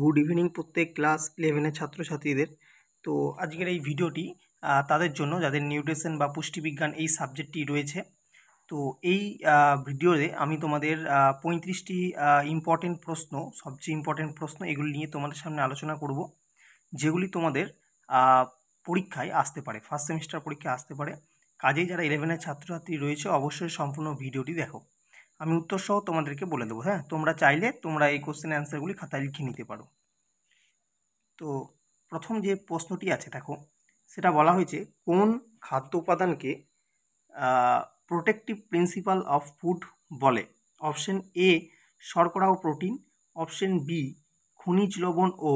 good evening প্রত্যেক class ইলেভেনের ছাত্রছাত্রীদের তো আজকের এই ভিডিওটি তাদের জন্য যাদের নিউট্রিশন বা পুষ্টিবিজ্ঞান এই সাবজেক্টটি রয়েছে তো এই ভিডিওতে আমি তোমাদের পঁয়ত্রিশটি ইম্পর্টেন্ট প্রশ্ন সবচেয়ে ইম্পর্টেন্ট প্রশ্ন এগুলি নিয়ে তোমাদের সামনে আলোচনা করব যেগুলি তোমাদের পরীক্ষায় আসতে পারে ফার্স্ট সেমিস্টার পরীক্ষায় আসতে পারে কাজেই যারা ইলেভেনের ছাত্রছাত্রী রয়েছে অবশ্যই সম্পূর্ণ ভিডিওটি দেখো আমি উত্তরসহ তোমাদেরকে বলে দেবো হ্যাঁ তোমরা চাইলে তোমরা এই কোশ্চেন অ্যান্সারগুলি খাতায় লিখে নিতে পারো তো প্রথম যে প্রশ্নটি আছে দেখো সেটা বলা হয়েছে কোন খাদ্য উপাদানকে প্রোটেক্টিভ প্রিন্সিপাল অফ ফুড বলে অপশন এ শর্করা ও প্রোটিন অপশন বি খনিজ লবণ ও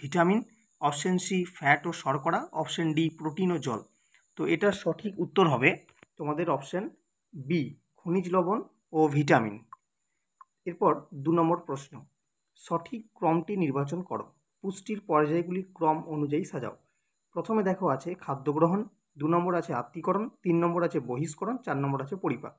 ভিটামিন অপশন সি ফ্যাট ও শর্করা অপশন ডি প্রোটিন ও জল তো এটার সঠিক উত্তর হবে তোমাদের অপশন বি খনিজ লবণ ও ভিটামিন এরপর দু নম্বর প্রশ্ন সঠিক ক্রমটি নির্বাচন করো পুষ্টির পর্যায়গুলি ক্রম অনুযায়ী সাজাও প্রথমে দেখো আছে খাদ্য গ্রহণ দু নম্বর আছে আত্মীকরণ তিন নম্বর আছে বহিষ্করণ চার নম্বর আছে পরিপাক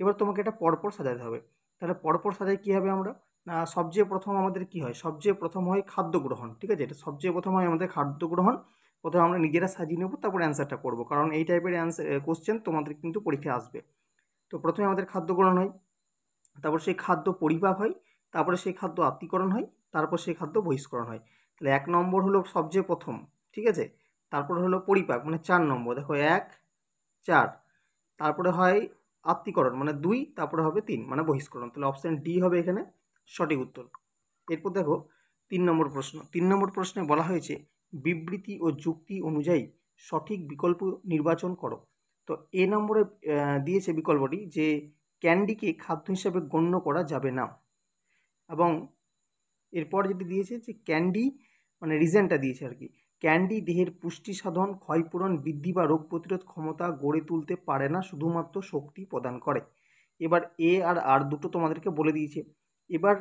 এবার তোমাকে এটা পরপর সাজাতে হবে তাহলে পরপর সাজাই কী হবে আমরা না সবচেয়ে প্রথম আমাদের কি হয় সবচেয়ে প্রথম হয় খাদ্য গ্রহণ ঠিক আছে এটা সবচেয়ে প্রথম হয় আমাদের খাদ্য গ্রহণ প্রথমে আমরা নিজেরা সাজিয়ে নেব তারপর অ্যান্সারটা করবো কারণ এই টাইপের অ্যান্সার কোশ্চেন তোমাদের কিন্তু পরীক্ষায় আসবে তো প্রথমে আমাদের খাদ্য গ্রহণ হয় তারপর সেই খাদ্য পরিপাক হয় তারপরে সেই খাদ্য আত্মীকরণ হয় তারপর সেই খাদ্য বহিষ্করণ হয় তাহলে এক নম্বর হলো সবচেয়ে প্রথম ঠিক আছে তারপরে হলো পরিপাক মানে চার নম্বর দেখো এক চার তারপরে হয় আত্মীকরণ মানে দুই তারপরে হবে তিন মানে বহিষ্করণ তাহলে অপশান ডি হবে এখানে সঠিক উত্তর এরপর দেখো তিন নম্বর প্রশ্ন তিন নম্বর প্রশ্নে বলা হয়েছে বিবৃতি ও যুক্তি অনুযায়ী সঠিক বিকল্প নির্বাচন করো তো এ নম্বরে দিয়েছে বিকল্পটি যে ক্যান্ডিকে খাদ্য হিসাবে গণ্য করা যাবে না এবং এরপর যেটি দিয়েছে যে ক্যান্ডি মানে রিজেনটা দিয়েছে আর কি ক্যান্ডি দেহের পুষ্টি সাধন ক্ষয়পূরণ বৃদ্ধি বা রোগ প্রতিরোধ ক্ষমতা গড়ে তুলতে পারে না শুধুমাত্র শক্তি প্রদান করে এবার এ আর আর দুটো তোমাদেরকে বলে দিয়েছে এবার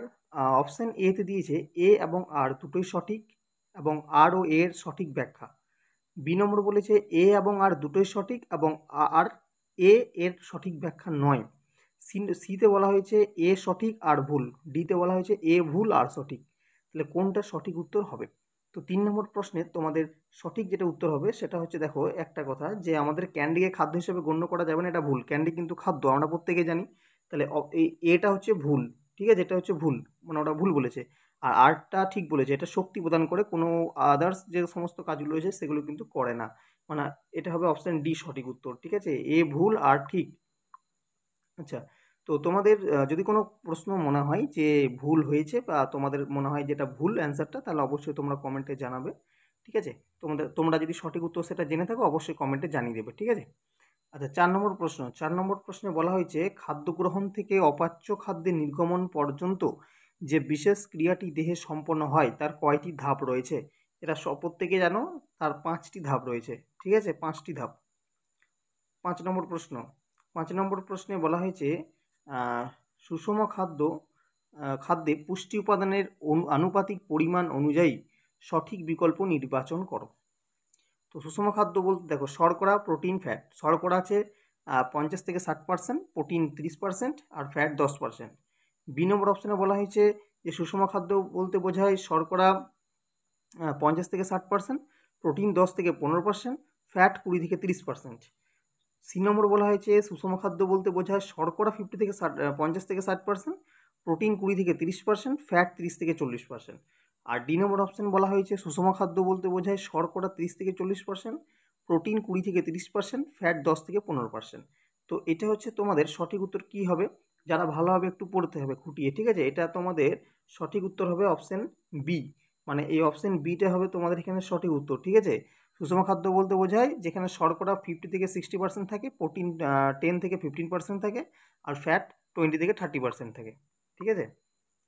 অপশান এতে দিয়েছে এ এবং আর দুটোই সঠিক এবং আর ও এর সঠিক ব্যাখ্যা বি নম্বর বলেছে এ এবং আর দুটোই সঠিক এবং আর এ এর সঠিক ব্যাখ্যা নয় সি সিতে বলা হয়েছে এ সঠিক আর ভুল ডিতে বলা হয়েছে এ ভুল আর সঠিক তাহলে কোনটা সঠিক উত্তর হবে তো তিন নম্বর প্রশ্নে তোমাদের সঠিক যেটা উত্তর হবে সেটা হচ্ছে দেখো একটা কথা যে আমাদের ক্যান্ডিকে খাদ্য হিসেবে গণ্য করা যাবে না এটা ভুল ক্যান্ডি কিন্তু খাদ্য আমরা প্রত্যেকে জানি তাহলে এটা হচ্ছে ভুল ঠিক আছে এটা হচ্ছে ভুল মানে ওটা ভুল বলেছে আর আর্টটা ঠিক বলেছে এটা শক্তি প্রদান করে কোনো আদার্স যে সমস্ত কাজগুলো রয়েছে সেগুলো কিন্তু করে না মানে এটা হবে অপশান ডি সঠিক উত্তর ঠিক আছে এ ভুল আর ঠিক আচ্ছা তো তোমাদের যদি কোনো প্রশ্ন মনে হয় যে ভুল হয়েছে বা তোমাদের মনে হয় যেটা ভুল অ্যান্সারটা তাহলে অবশ্যই তোমরা কমেন্টে জানাবে ঠিক আছে তোমাদের তোমরা যদি সঠিক উত্তর সেটা জেনে থাকো অবশ্যই কমেন্টে জানিয়ে দেবে ঠিক আছে আচ্ছা চার নম্বর প্রশ্ন চার নম্বর প্রশ্নে বলা হয়েছে খাদ্য গ্রহণ থেকে অপাচ্য খাদ্যের নির্গমন পর্যন্ত যে বিশেষ ক্রিয়াটি দেহে সম্পন্ন হয় তার কয়টি ধাপ রয়েছে এরা প্রত্যেকে জানো তার পাঁচটি ধাপ রয়েছে ঠিক আছে পাঁচটি ধাপ পাঁচ নম্বর প্রশ্ন পাঁচ নম্বর প্রশ্নে বলা হয়েছে সুষম খাদ্য খাদ্যে পুষ্টি উপাদানের আনুপাতিক পরিমাণ অনুযায়ী সঠিক বিকল্প নির্বাচন করো তো সুষম খাদ্য বলতে দেখো শর্করা প্রোটিন ফ্যাট শর্করা আছে পঞ্চাশ থেকে ষাট পার্সেন্ট প্রোটিন তিরিশ পার্সেন্ট আর ফ্যাট দশ পার্সেন্ট বি নম্বর অপশানে বলা হয়েছে যে সুষম খাদ্য বলতে বোঝায় শর্করা পঞ্চাশ থেকে ষাট পার্সেন্ট প্রোটিন দশ থেকে পনেরো পার্সেন্ট ফ্যাট কুড়ি থেকে তিরিশ পার্সেন্ট সি নম্বর বলা হয়েছে সুষম খাদ্য বলতে বোঝায় শর্করা ফিফটি থেকে ষাট পঞ্চাশ থেকে ষাট পার্সেন্ট প্রোটিন কুড়ি থেকে তিরিশ পার্সেন্ট ফ্যাট তিরিশ থেকে চল্লিশ পার্সেন্ট আর ডি নম্বর অপশান বলা হয়েছে সুষম খাদ্য বলতে বোঝায় শর্করা তিরিশ থেকে চল্লিশ পার্সেন্ট প্রোটিন কুড়ি থেকে তিরিশ পার্সেন্ট ফ্যাট দশ থেকে পনেরো পার্সেন্ট তো এটা হচ্ছে তোমাদের সঠিক উত্তর কী হবে যারা ভালোভাবে একটু পড়তে হবে খুঁটিয়ে ঠিক আছে এটা তোমাদের সঠিক উত্তর হবে অপশান বি মানে এই অপশান বিটা হবে তোমাদের এখানে সঠিক উত্তর ঠিক আছে সুষম খাদ্য বলতে বোঝায় যেখানে শর্করা ফিফটি থেকে সিক্সটি পার্সেন্ট থাকে প্রোটিন টেন থেকে ফিফটিন পার্সেন্ট থাকে আর ফ্যাট টোয়েন্টি থেকে থার্টি পার্সেন্ট থাকে ঠিক আছে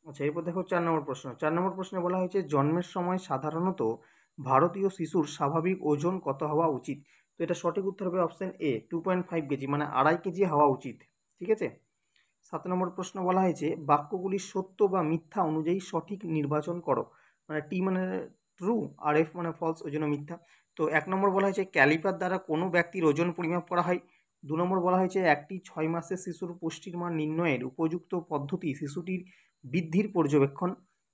আচ্ছা এরপর দেখো চার নম্বর প্রশ্ন চার নম্বর প্রশ্নে বলা হয়েছে জন্মের সময় সাধারণত ভারতীয় শিশুর স্বাভাবিক ওজন কত হওয়া উচিত তো এটা সঠিক উত্তর হবে option A two point five kg মানে আড়াই কেজি হওয়া উচিত ঠিক আছে সাত নম্বর প্রশ্ন বলা হয়েছে বাক্যগুলি সত্য বা মিথ্যা অনুযায়ী সঠিক নির্বাচন করো মানে টি মানে ট্রু আর এফ মানে ফলস ওই জন্য মিথ্যা তো এক নম্বর বলা হয়েছে ক্যালিপার দ্বারা কোনো ব্যক্তির ওজন পরিমাপ করা হয় দু নম্বর বলা হয়েছে একটি ছয় মাসের শিশুর পুষ্টির মান নির্ণয়ের উপযুক্ত পদ্ধতি শিশুটির বৃদ্ধির পর্যবেক্ষণ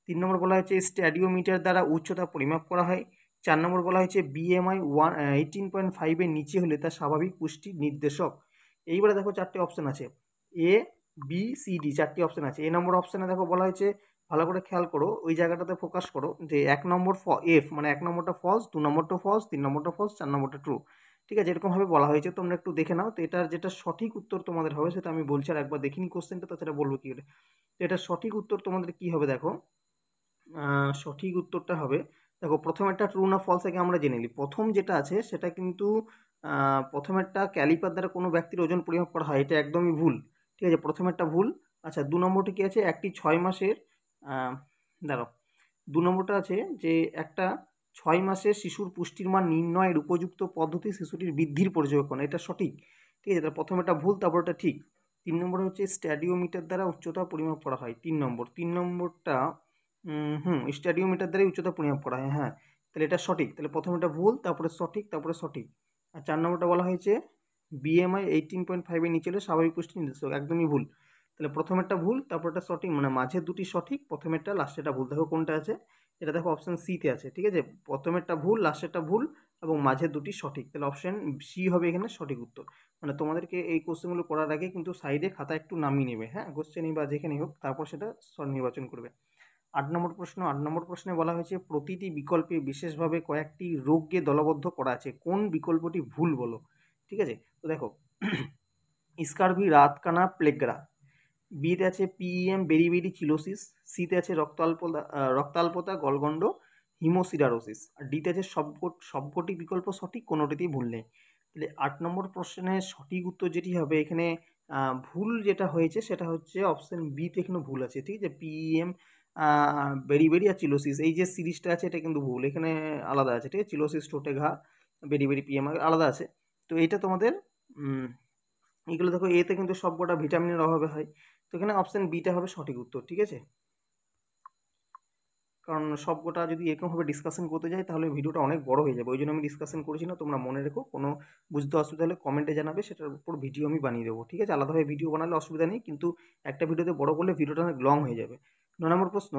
তিন নম্বর বলা হয়েছে স্ট্যাডিওমিটার দ্বারা উচ্চতা পরিমাপ করা হয় চার নম্বর বলা হয়েছে বিএমআই ওয়ান এইটিন পয়েন্ট ফাইভের নিচে হলে তা স্বাভাবিক পুষ্টির নির্দেশক এইবারে দেখো চারটে অপশান আছে এ বি সি ডি চারটি অপশান আছে এ নম্বর অপশানে দেখো বলা হয়েছে ভালো করে খেয়াল করো ওই জায়গাটাতে ফোকাস করো যে এক নম্বর ফ এফ মানে এক নম্বরটা ফলস দু নম্বরটা ফলস তিন নম্বরটা ফলস চার নম্বরটা ট্রু ঠিক আছে এরকমভাবে বলা হয়েছে তোমরা একটু দেখে নাও তো এটার যেটা সঠিক উত্তর তোমাদের হবে সেটা আমি বলছি আর একবার দেখিনি কোশ্চেনটা তাছাড়া বলবো কী করে তো এটার সঠিক উত্তর তোমাদের কি হবে দেখো সঠিক উত্তরটা হবে দেখো প্রথমেরটা ট্রু না ফলস আগে আমরা জেনে নিই প্রথম যেটা আছে সেটা কিন্তু প্রথমেরটা ক্যালিপার দ্বারা কোনো ব্যক্তির ওজন পরিমাপ করা হয় এটা একদমই ভুল ঠিক আছে প্রথম একটা ভুল আচ্ছা দু নম্বরটি কী আছে একটি ছয় মাসের দাঁড়ো দু নম্বরটা আছে যে একটা ছয় মাসে শিশুর পুষ্টির মান নির্ণয়ের উপযুক্ত পদ্ধতি শিশুটির বৃদ্ধির পর্যবেক্ষণ এটা সঠিক ঠিক আছে তার একটা ভুল তারপর ওটা ঠিক তিন নম্বর হচ্ছে স্ট্যাডিওমিটার দ্বারা উচ্চতা পরিমাপ করা হয় তিন নম্বর তিন নম্বরটা হুম স্ট্যাডিওমিটার দ্বারাই উচ্চতা পরিমাপ করা হয় হ্যাঁ তাহলে এটা সঠিক তাহলে প্রথম এটা ভুল তারপরে সঠিক তারপরে সঠিক আর চার নম্বরটা বলা হয়েছে বিএমআই এইটিন পয়েন্ট ফাইভের নিচে হলে স্বাভাবিক পুষ্টি নির্দেশক একদমই ভুল তাহলে প্রথমেরটা ভুল তারপরটা সঠিক মানে মাঝের দুটি সঠিক প্রথমেরটা লাস্টেরটা ভুল দেখো কোনটা আছে এটা দেখো অপশান সিতে আছে ঠিক আছে প্রথমেরটা ভুল লাস্টেরটা ভুল এবং মাঝের দুটি সঠিক তাহলে অপশান সি হবে এখানে সঠিক উত্তর মানে তোমাদেরকে এই কোশ্চেনগুলো করার আগে কিন্তু সাইডে খাতা একটু নামিয়ে নেবে হ্যাঁ কোশ্চেনই বা যেখানেই হোক তারপর সেটা নির্বাচন করবে আট নম্বর প্রশ্ন আট নম্বর প্রশ্নে বলা হয়েছে প্রতিটি বিকল্পে বিশেষভাবে কয়েকটি রোগকে দলবদ্ধ করা আছে কোন বিকল্পটি ভুল বলো ঠিক আছে তো দেখো স্কারভি রাতকানা প্লেগ্রা বিতে আছে পিএম e বেরিবেরি চিলোসিস সিতে আছে রক্তাল্পতা রক্তাল্পতা গলগণ্ড হিমোসিডারোসিস আর ডিতে আছে সবকট সবকটি বিকল্প সঠিক কোনোটিতেই ভুল নেই তাহলে আট নম্বর প্রশ্নের সঠিক উত্তর যেটি হবে এখানে ভুল যেটা হয়েছে সেটা হচ্ছে অপশান বিতে এখানে ভুল আছে ঠিক আছে পিএম e বেরিবেরি আর চিলোসিস এই যে সিরিজটা আছে এটা কিন্তু ভুল এখানে আলাদা আছে ঠিক আছে চিলোসিস টোটে ঘা বেরিবেরি পিএম e আলাদা আছে তো এটা তোমাদের এগুলো দেখো এতে কিন্তু সবকটা ভিটামিনের অভাবে হয় তো এখানে অপশান বিটা হবে সঠিক উত্তর ঠিক আছে কারণ সবকটা যদি এরকমভাবে ডিসকাশন করতে যাই তাহলে ভিডিওটা অনেক বড় হয়ে যাবে ওই জন্য আমি ডিসকাশন করেছি না তোমরা মনে রেখো কোনো বুঝতে অসুবিধা হলে কমেন্টে জানাবে সেটার উপর ভিডিও আমি বানিয়ে দেবো ঠিক আছে আলাদাভাবে ভিডিও বানালে অসুবিধা নেই কিন্তু একটা ভিডিওতে বড় করলে ভিডিওটা অনেক লং হয়ে যাবে ন নম্বর প্রশ্ন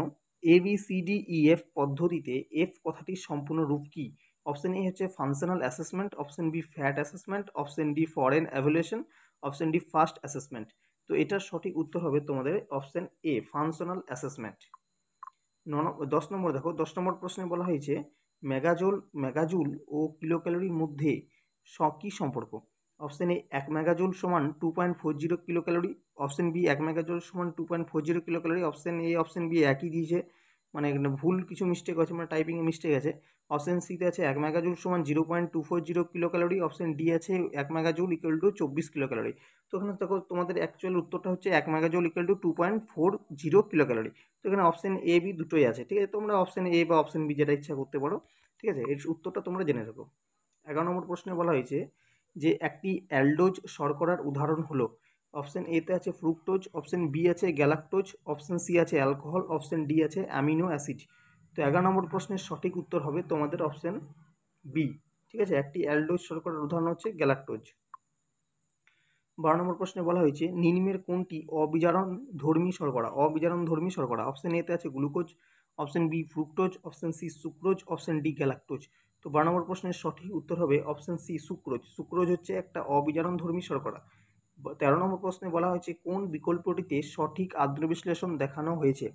A B C D E F পদ্ধতিতে এফ কথাটির সম্পূর্ণ রূপ কী অপশন এ হচ্ছে functional assessment option B fat assessment option D foreign ovulation option D first assessment তো এটার সঠিক উত্তর হবে তোমাদের অপশন এ ফাংশনাল অ্যাসেসমেন্ট ন দশ নম্বর দেখো দশ নম্বর প্রশ্নে বলা হয়েছে ম্যাগাজোল ম্যাগাজুল ও কিলো ক্যালোরির মধ্যে স কী সম্পর্ক অপশন এ এক ম্যাগাজোল সমান two point four zero kilocalorie option B এক ম্যাগাজোল সমান two point four zero kilocalorie option A option B একই দিয়েছে মানে এখানে ভুল কিছু মিস্টেক আছে মানে টাইপিংয়ে মিস্টেক আছে অপশান সিতে আছে এক ম্যাগাজুল সমান zero point two four zero kilocalorie option D আছে এক ম্যাগাজুল ইকুয়াল টু চব্বিশ কিলো ক্যালোরি তো এখানে দেখো তোমাদের অ্যাকচুয়াল উত্তরটা হচ্ছে এক megajoule equal to two point four zero kilocalorie তো এখানে অপশান এ বি দুটোই আছে ঠিক আছে তোমরা অপশান এ বা অপশান বি যেটা ইচ্ছা করতে পারো ঠিক আছে এর উত্তরটা তোমরা জেনে রাখো এগারো নম্বর প্রশ্নে বলা হয়েছে যে একটি অ্যালডোজ শর্করার উদাহরণ হলো অপশান এতে আছে ফ্রুক্টোজ অপশান বি আছে গ্যালাক্টোজ অপশান সি আছে অ্যালকোহল অপশান ডি আছে অ্যামিনো অ্যাসিড তো এগারো নম্বর প্রশ্নের সঠিক উত্তর হবে তোমাদের অপশান বি ঠিক আছে একটি অ্যালডোজ শর্করার উদাহরণ হচ্ছে গ্যালাক্টোজ বারো নম্বর প্রশ্নে বলা হয়েছে নিম্নের কোনটি অবিজারণ ধর্মী সরকরা অবিজারণ ধর্মী সরকরা অপশান এতে আছে glucose option B fructose option C sucrose option D galactose তো বারো নম্বর প্রশ্নের সঠিক উত্তর হবে অপশান সি সুক্রোজ সুক্রোজ হচ্ছে একটা অবিজারণ ধর্মী সরকরা তেরো নম্বর প্রশ্নে বলা হয়েছে কোন বিকল্পটিতে সঠিক আদ্র বিশ্লেষণ দেখানো হয়েছে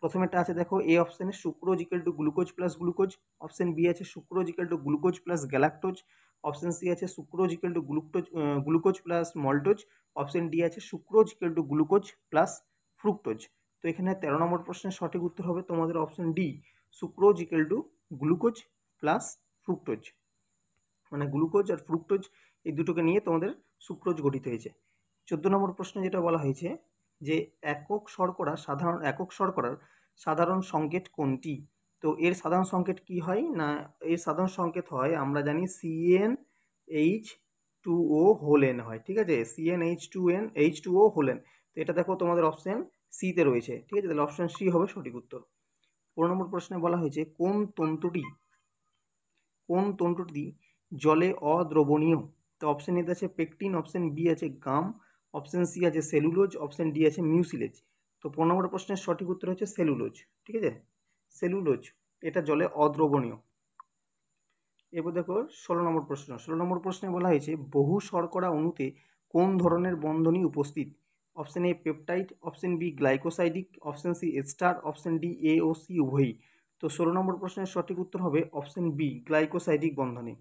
প্রথমেটা আছে দেখো এ অপশানে sucrose equal to glucose plus glucose option B আছে sucrose equal to glucose plus galactose option C আছে sucrose equal to glucose glucose plus maltose option D আছে sucrose equal to glucose plus fructose তো এখানে তেরো number প্রশ্নের সঠিক উত্তর হবে তোমাদের option D sucrose equal to glucose plus fructose মানে গ্লুকোজ আর ফ্রুক্টোজ এই দুটোকে নিয়ে তোমাদের শুক্রোজ গঠিত হয়েছে চোদ্দো নম্বর প্রশ্নে যেটা বলা হয়েছে যে একক শর্করা সাধারণ একক শর্করার সাধারণ সংকেত কোনটি তো এর সাধারণ সংকেত কি হয় না এর সাধারণ সংকেত হয় আমরা জানি সিএন এইচ টু ও হোলেন হয় ঠিক আছে C N H two N H two O হোলেন তো এটা দেখো তোমাদের অপশান সিতে রয়েছে ঠিক আছে তাহলে অপশান সি হবে সঠিক উত্তর পনেরো নম্বর প্রশ্নে বলা হয়েছে কোন তন্তুটি কোন তন্তুটি জলে অদ্রবণীয় তো অপশান এতে আছে পেকটিন অপশান বি আছে গাম অপশান সি আছে সেলুলোজ অপশান ডি আছে মিউসিলেজ তো পনেরো নম্বর প্রশ্নের সঠিক উত্তর হচ্ছে সেলুলোজ ঠিক আছে সেলুলোজ এটা জলে অদ্রবণীয় এবার দেখো ষোলো নম্বর প্রশ্ন ষোলো নম্বর প্রশ্নে বলা হয়েছে বহু শর্করা অণুতে কোন ধরনের বন্ধনী উপস্থিত option A peptide option B glycosidic option C star option D A ও সি উভয়ই তো ষোলো নম্বর প্রশ্নের সঠিক উত্তর হবে অপশান বি গ্লাইকোসাইডিক বন্ধনী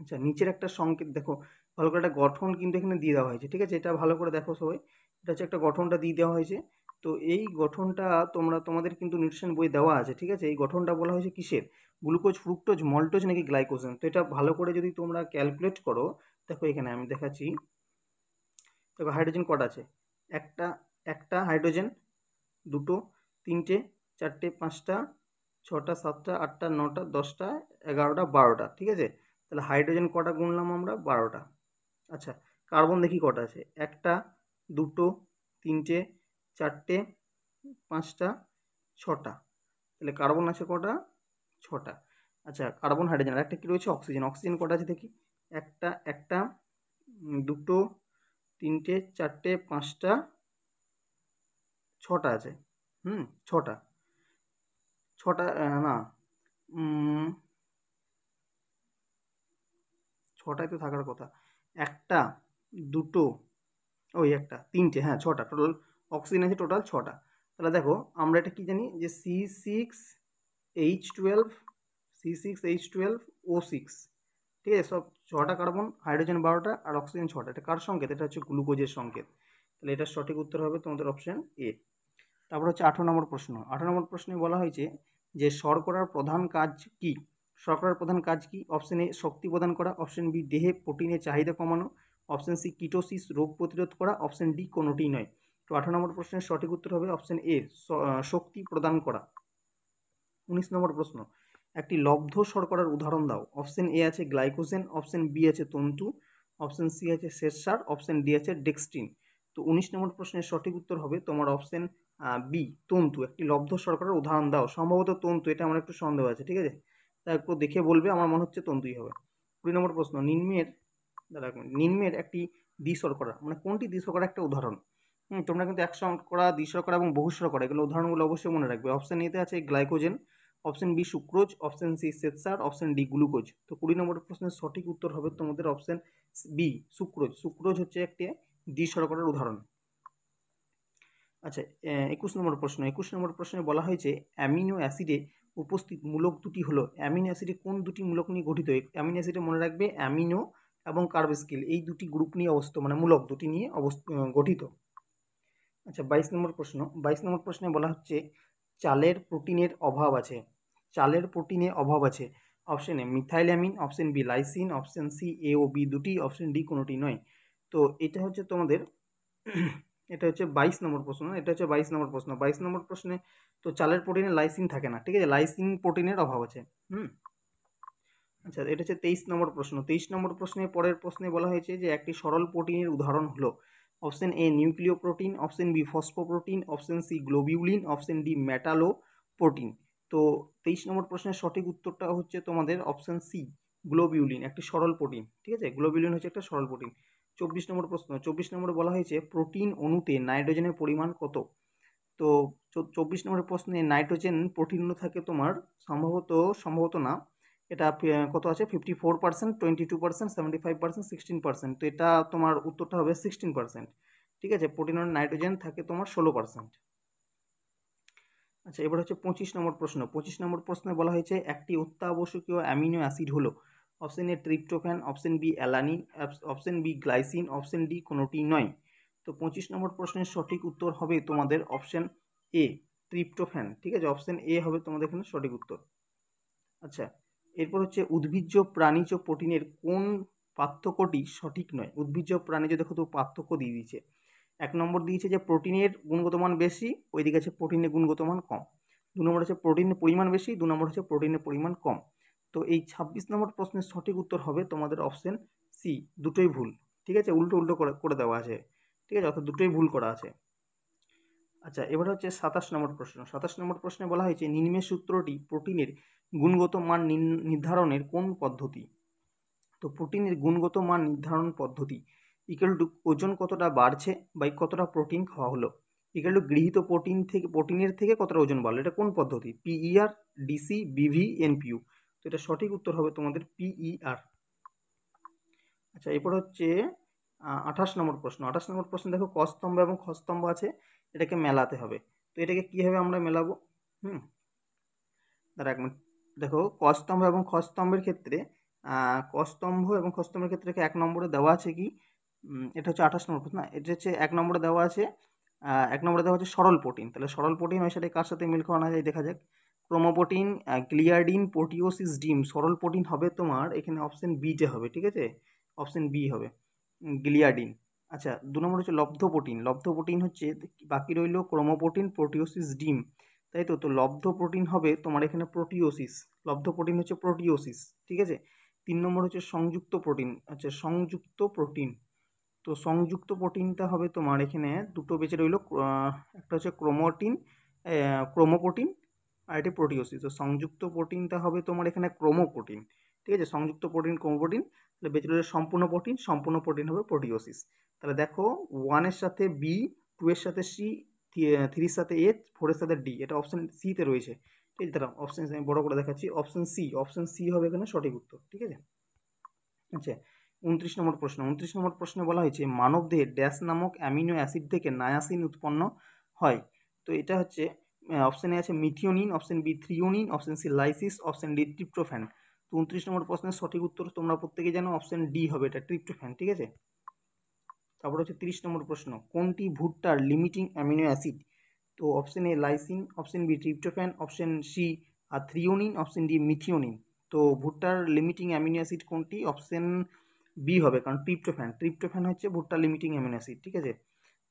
আচ্ছা নিচের একটা সংকেত দেখো ভালো করে একটা গঠন কিন্তু এখানে দিয়ে দেওয়া হয়েছে ঠিক আছে এটা ভালো করে দেখো সবাই এটা হচ্ছে একটা গঠনটা দিয়ে দেওয়া হয়েছে তো এই গঠনটা তোমরা তোমাদের কিন্তু নিউট্রিশন বই দেওয়া আছে ঠিক আছে এই গঠনটা বলা হয়েছে কিসের গ্লুকোজ ফ্রুক্টোজ মল্টোজ নাকি গ্লাইকোজেন তো এটা ভালো করে যদি তোমরা ক্যালকুলেট করো দেখো এখানে আমি দেখাচ্ছি দেখো হাইড্রোজেন কটা আছে একটা একটা হাইড্রোজেন দুটো তিনটে চারটে পাঁচটা ছটা সাতটা আটটা নটা দশটা এগারোটা বারোটা ঠিক আছে তাহলে হাইড্রোজেন কটা গুনলাম আমরা বারোটা আচ্ছা কার্বন দেখি কটা আছে একটা দুটো তিনটে চারটে পাঁচটা ছটা তাহলে কার্বন আছে কটা ছটা আচ্ছা কার্বন হাইড্রোজেন আর একটা কী রয়েছে অক্সিজেন অক্সিজেন কটা আছে দেখি একটা একটা দুটো তিনটে চারটে পাঁচটা ছটা আছে হুম ছটা ছটা না ছটায় তো থাকার কথা একটা দুটো ওই একটা তিনটে হ্যাঁ ছটা টোটাল অক্সিজেন আছে টোটাল ছটা তাহলে দেখো আমরা এটা কি জানি যে C six H twelve C six H twelve O six ঠিক আছে সব ছটা কার্বন হাইড্রোজেন বারোটা আর অক্সিজেন ছটা এটা কার সংকেত এটা হচ্ছে গ্লুকোজের সংকেত তাহলে এটার সঠিক উত্তর হবে তোমাদের অপশান এ তারপর হচ্ছে আঠারো নম্বর প্রশ্ন আঠারো নম্বর প্রশ্নে বলা হয়েছে যে শর্করার প্রধান কাজ কী শর্করার প্রধান কাজ কি অপশন এ শক্তি প্রদান করা অপশন বি দেহে প্রোটিনের চাহিদা কমানো অপশন সি কিটোসিস রোগ প্রতিরোধ করা অপশন ডি কোনোটি নয় তো আঠারো নম্বর প্রশ্নের সঠিক উত্তর হবে অপশন এ শক্তি প্রদান করা উনিশ নম্বর প্রশ্ন একটি লব্ধ শর্করার উদাহরণ দাও অপশন এ আছে গ্লাইকোজেন অপশন বি আছে তন্তু অপশন সি আছে শেষসার অপশন ডি আছে ডেক্সটিন তো উনিশ নম্বর প্রশ্নের সঠিক উত্তর হবে তোমার অপশন বি তন্তু একটি লব্ধ শর্করার উদাহরণ দাও সম্ভবত তন্তু এটা আমার একটু সন্দেহ আছে ঠিক আছে তা একটু দেখে বলবে আমার মনে হচ্ছে তন্তুই হবে কুড়ি নম্বর প্রশ্ন নিম্নের দাঁড়া নিম্নের একটি করা মানে কোনটি করা একটা উদাহরণ হুম তোমরা কিন্তু একশো করা শর্করা করা এবং বহু করা এগুলো উদাহরণগুলো অবশ্যই মনে রাখবে অপশান এতে আছে glycogen option B sucrose option C সেতসার অপশান ডি গ্লুকোজ তো কুড়ি নম্বর প্রশ্নের সঠিক উত্তর হবে তোমাদের অপশান বি সুক্রোজ সুক্রোজ হচ্ছে একটি করার উদাহরণ আচ্ছা একুশ নম্বর প্রশ্ন একুশ নম্বর প্রশ্নে বলা হয়েছে অ্যামিনো অ্যাসিডে উপস্থিত মূলক দুটি হলো অ্যামিনো অ্যাসিডে কোন দুটি মূলক নিয়ে গঠিত অ্যামিনো অ্যাসিডে মনে রাখবে অ্যামিনো এবং কার্বস্কিল এই দুটি গ্রুপ নিয়ে অবস্থিত মানে মূলক দুটি নিয়ে অবস্থ গঠিত আচ্ছা বাইশ নম্বর প্রশ্ন বাইশ নম্বর প্রশ্নে বলা হচ্ছে চালের প্রোটিনের অভাব আছে চালের প্রোটিনে অভাব আছে option A methylamine option B lysine option C A ও বি দুটি অপশন ডি কোনোটি নয় তো এটা হচ্ছে তোমাদের এটা হচ্ছে বাইশ নম্বর প্রশ্ন এটা হচ্ছে বাইশ নম্বর প্রশ্ন বাইশ নম্বর প্রশ্নে তো চালের প্রোটিনে লাইসিন থাকে না ঠিক আছে লাইসিন প্রোটিনের অভাব আছে হুম আচ্ছা এটা হচ্ছে তেইশ নম্বর প্রশ্ন তেইশ নম্বর প্রশ্নে পরের প্রশ্নে বলা হয়েছে যে একটি সরল প্রোটিনের উদাহরণ হলো option A nucleoprotein option B protein option C globulin option D metalloprotein তো তেইশ নম্বর প্রশ্নের সঠিক উত্তরটা হচ্ছে তোমাদের অপশন সি গ্লোবিউলিন একটি সরল প্রোটিন ঠিক আছে গ্লোবিউলিন হচ্ছে একটা সরল প্রোটিন চব্বিশ নম্বর প্রশ্ন চব্বিশ নম্বরে বলা হয়েছে প্রোটিন অণুতে নাইট্রোজেনের পরিমাণ কত তো চব্বিশ নম্বরের প্রশ্নে নাইট্রোজেন প্রোটিন অণু থাকে তোমার সম্ভবত সম্ভবত না এটা কত আছে fifty four percent twenty two percent seventy five percent sixteen percent তো এটা তোমার উত্তরটা হবে সিক্সটিন পার্সেন্ট ঠিক আছে প্রোটিন অণু নাইট্রোজেন থাকে তোমার ষোলো পার্সেন্ট আচ্ছা এবার হচ্ছে পঁচিশ নম্বর প্রশ্ন পঁচিশ নম্বর প্রশ্নে বলা হয়েছে একটি অত্যাবশ্যকীয় অ্যামিনো অ্যাসিড হলো option A tryptophan option B alanine option B glycine option D কোনোটি নয় তো পঁচিশ নম্বর প্রশ্নের সঠিক উত্তর হবে তোমাদের অপশন এ ট্রিপটোফ্যান ঠিক আছে অপশন এ হবে তোমাদের এখানে সঠিক উত্তর আচ্ছা এরপর হচ্ছে উদ্ভিজ্জ প্রাণীজ প্রোটিনের কোন পার্থক্যটি সঠিক নয় উদ্ভিজ্জ প্রাণীজ দেখো তো পার্থক্য দিয়ে দিয়েছে এক নম্বর দিয়েছে যে প্রোটিনের গুণগত মান বেশি ওইদিকে আছে প্রোটিনের গুণগত মান কম দু নম্বর হচ্ছে প্রোটিনের পরিমাণ বেশি দু নম্বর হচ্ছে প্রোটিনের পরিমাণ কম তো এই ২৬ নম্বর প্রশ্নের সঠিক উত্তর হবে তোমাদের অপশান সি দুটোই ভুল ঠিক আছে উল্টো উল্টো করে করে দেওয়া আছে ঠিক আছে অর্থাৎ দুটোই ভুল করা আছে আচ্ছা এবার হচ্ছে সাতাশ নম্বর প্রশ্ন সাতাশ নম্বর প্রশ্নে বলা হয়েছে নিম্নের সূত্রটি প্রোটিনের গুণগত মান নির্ধারণের কোন পদ্ধতি তো প্রোটিনের গুণগত মান নির্ধারণ পদ্ধতি ইকুয়াল টু ওজন কতটা বাড়ছে বা কতটা প্রোটিন খাওয়া হলো ইকুয়াল টু গৃহীত প্রোটিন থেকে প্রোটিনের থেকে কতটা ওজন বাড়লো এটা কোন পদ্ধতি পিইআর ডিসি বিভি এনপিউ তো এটা সঠিক উত্তর হবে তোমাদের পিইআর e আচ্ছা এরপর হচ্ছে আঠাশ নম্বর প্রশ্ন আঠাশ নম্বর প্রশ্ন দেখো কস্তম্ভ এবং খস্তম্ভ আছে এটাকে মেলাতে হবে তো এটাকে কীভাবে আমরা মেলাবো হুম দাঁড়া এক মিনিট দেখো কস্তম্ভ এবং খস্তম্ভের ক্ষেত্রে কস্তম্ভ এবং খস্তম্ভের ক্ষেত্রে এক নম্বরে দেওয়া আছে কি এটা হচ্ছে আঠাশ নম্বর প্রশ্ন এটা হচ্ছে এক নম্বরে দেওয়া আছে এক নম্বরে দেওয়া হচ্ছে সরল প্রোটিন তাহলে সরল প্রোটিন হয় সাথে কার সাথে মিল খাওয়ানো যায় দেখা যাক ক্রোমোপোটিন ক্লিয়ারডিন পোটিওসিস ডিম সরল প্রোটিন হবে তোমার এখানে অপশান বিতে হবে ঠিক আছে অপশান বি হবে গ্লিয়াডিন আচ্ছা দু নম্বর হচ্ছে লব্ধ প্রোটিন লব্ধ প্রোটিন হচ্ছে বাকি রইল ক্রোমোপোটিন প্রোটিওসিস ডিম তাই তো তো লব্ধ প্রোটিন হবে তোমার এখানে প্রোটিওসিস লব্ধ প্রোটিন হচ্ছে প্রোটিওসিস ঠিক আছে তিন নম্বর হচ্ছে সংযুক্ত প্রোটিন আচ্ছা সংযুক্ত প্রোটিন তো সংযুক্ত প্রোটিনটা হবে তোমার এখানে দুটো বেঁচে রইল একটা হচ্ছে ক্রোমোটিন ক্রোমোপোটিন আর এটি প্রোটিওসিস তো সংযুক্ত প্রোটিনটা হবে তোমার এখানে ক্রোমোপ্রোটিন ঠিক আছে সংযুক্ত প্রোটিন ক্রোমোপ্রোটিন তাহলে বেঁচে সম্পূর্ণ প্রোটিন সম্পূর্ণ প্রোটিন হবে প্রোটিওসিস তাহলে দেখো ওয়ানের সাথে বি টু এর সাথে সি থ্রির সাথে এ ফোরের সাথে ডি এটা অপশান সিতে রয়েছে ঠিক আছে তারা অপশান আমি বড়ো করে দেখাচ্ছি অপশান সি অপশান সি হবে এখানে সঠিক উত্তর ঠিক আছে আচ্ছা উনত্রিশ নম্বর প্রশ্ন উনত্রিশ নম্বর প্রশ্নে বলা হয়েছে মানবদেহে ড্যাশ নামক অ্যামিনো অ্যাসিড থেকে নায়াসিন উৎপন্ন হয় তো এটা হচ্ছে অপশানে আছে মিথিওনিন option B threonine option C lysis option D tryptophan তো উনত্রিশ নম্বর প্রশ্নের সঠিক উত্তর তোমরা প্রত্যেকে জানো অপশান ডি হবে এটা ট্রিপ্টোফ্যান ঠিক আছে তারপর হচ্ছে তিরিশ নম্বর প্রশ্ন কোনটি ভুট্টার লিমিটিং অ্যামিনো অ্যাসিড তো option A lysine option B tryptophan option C আর থ্রিওনিন অপশান ডি মিথিওনিন তো ভুট্টার লিমিটিং অ্যামিনো অ্যাসিড কোনটি অপশান বি হবে কারণ ট্রিপ্টোফ্যান ট্রিপ্টোফ্যান হচ্ছে ভুট্টার লিমিটিং অ্যামিনো অ্যাসিড ঠিক আছে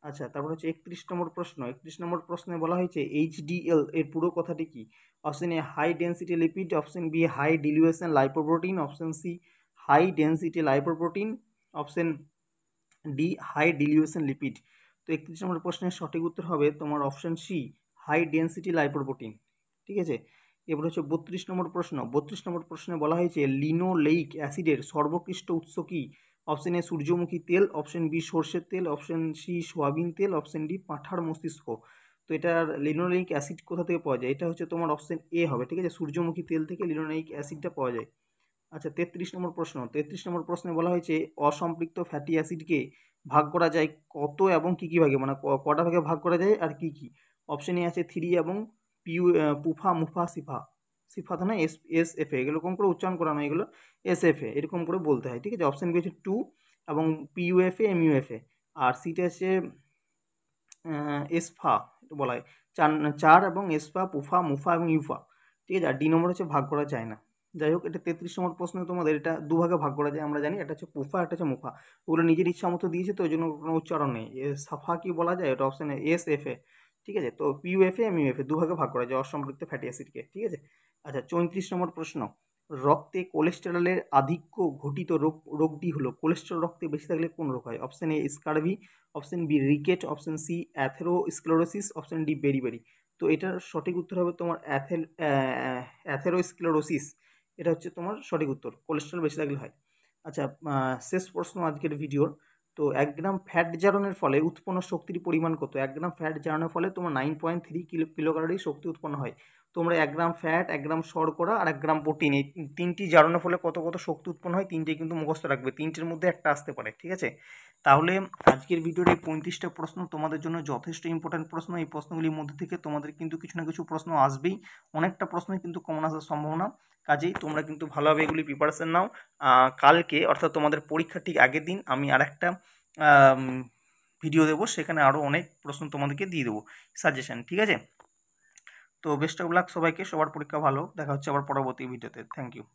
আচ্ছা তারপর হচ্ছে একত্রিশ নম্বর প্রশ্ন একত্রিশ নম্বর প্রশ্নে বলা হয়েছে এইচডিএল এর পুরো কথাটি কি option A high density lipid option B high dilution lipoprotein option C high density lipoprotein option D high dilution lipid তো একত্রিশ নম্বর প্রশ্নের সঠিক উত্তর হবে তোমার option C high density lipoprotein ঠিক আছে এবার হচ্ছে বত্রিশ নম্বর প্রশ্ন বত্রিশ নম্বর প্রশ্নে বলা হয়েছে লিনোলেইক অ্যাসিডের সর্বোকৃষ্ট উৎস কী অপশন এ সূর্যমুখী তেল অপশন বি সর্ষের তেল অপশন সি সোয়াবিন তেল অপশন ডি পাঁঠার মস্তিষ্ক তো এটার লিনোনাইক অ্যাসিড কোথা থেকে পাওয়া যায় এটা হচ্ছে তোমার অপশন এ হবে ঠিক আছে সূর্যমুখী তেল থেকে লিনোনাইক অ্যাসিডটা পাওয়া যায় আচ্ছা তেত্রিশ নম্বর প্রশ্ন তেত্রিশ নম্বর প্রশ্নে বলা হয়েছে অসম্পৃক্ত ফ্যাটি অ্যাসিডকে ভাগ করা যায় কত এবং কী কী ভাগে মানে কটা ভাগে ভাগ করা যায় আর কি কি অপশানে আছে থ্রি এবং পিউ পুফা মুফা সিফা সিফাত না এস এস এফ এ এগুলো কোন করে উচ্চারণ করা নয় এগুলো এস এফ এ এরকম করে বলতে হয় ঠিক আছে অপশান বি হচ্ছে টু এবং এফ ইউ এফ এমইউএফএ আর সিটা হচ্ছে এসফা বলা হয় চার চার এবং এসফা পুফা মুফা এবং ইউফা ঠিক আছে আর ডি নম্বর হচ্ছে ভাগ করা যায় না যাই হোক এটা তেত্রিশ নম্বর প্রশ্ন তোমাদের এটা দুভাগে ভাগ করা যায় আমরা জানি এটা হচ্ছে পুফা একটা হচ্ছে মুফা ওগুলো নিজের ইচ্ছা মতো দিয়েছে তো ওই জন্য কোনো উচ্চারণ নেই সাফা কি বলা যায় এটা অপশানে এস এফ এ ঠিক আছে তো এফ এ এম ইউএফএ দুভাগে ভাগ করা যায় অসম্পৃক্ত ফ্যাটি অ্যাসিডকে ঠিক আছে আচ্ছা চৌত্রিশ নম্বর প্রশ্ন রক্তে কোলেস্টেরলের আধিক্য ঘটিত রোগ রোগটি হলো কোলেস্টেরল রক্তে বেশি থাকলে কোন রোগ হয় option A scurvy option B ricket option C atherosclerosis option D beriberi তো এটার সঠিক উত্তর হবে তোমার অ্যাথেল অ্যাথেরো স্কলোরোসিস এটা হচ্ছে তোমার সঠিক উত্তর কোলেস্টেরল বেশি থাকলে হয় আচ্ছা শেষ প্রশ্ন আজকের ভিডিওর তো এক গ্রাম ফ্যাট জারণের ফলে উৎপন্ন শক্তির পরিমাণ কত এক গ্রাম ফ্যাট জারণের ফলে তোমার nine point three kilo kilocalorie শক্তি উৎপন্ন হয় তোমরা এক গ্রাম ফ্যাট এক গ্রাম শর্করা আর এক গ্রাম প্রোটিন এই তিনটি জারণের ফলে কত কত শক্তি উৎপন্ন হয় তিনটে কিন্তু মুখস্থ রাখবে তিনটের মধ্যে একটা আসতে পারে ঠিক আছে তাহলে আজকের ভিডিওর এই পঁয়ত্রিশটা প্রশ্ন তোমাদের জন্য যথেষ্ট ইম্পর্ট্যান্ট প্রশ্ন এই প্রশ্নগুলির মধ্যে থেকে তোমাদের কিন্তু কিছু না কিছু প্রশ্ন আসবেই অনেকটা প্রশ্নই কিন্তু কমন আসার সম্ভাবনা কাজেই তোমরা কিন্তু ভালোভাবে এগুলি প্রিপারেশান নাও কালকে অর্থাৎ তোমাদের পরীক্ষার ঠিক আগের দিন আমি আর একটা ভিডিও দেবো সেখানে আরও অনেক প্রশ্ন তোমাদেরকে দিয়ে দেবো সাজেশান ঠিক আছে তো বেস্ট অফ লাক সবাইকে সবার পরীক্ষা ভালো দেখা হচ্ছে আবার পরবর্তী ভিডিওতে থ্যাংক ইউ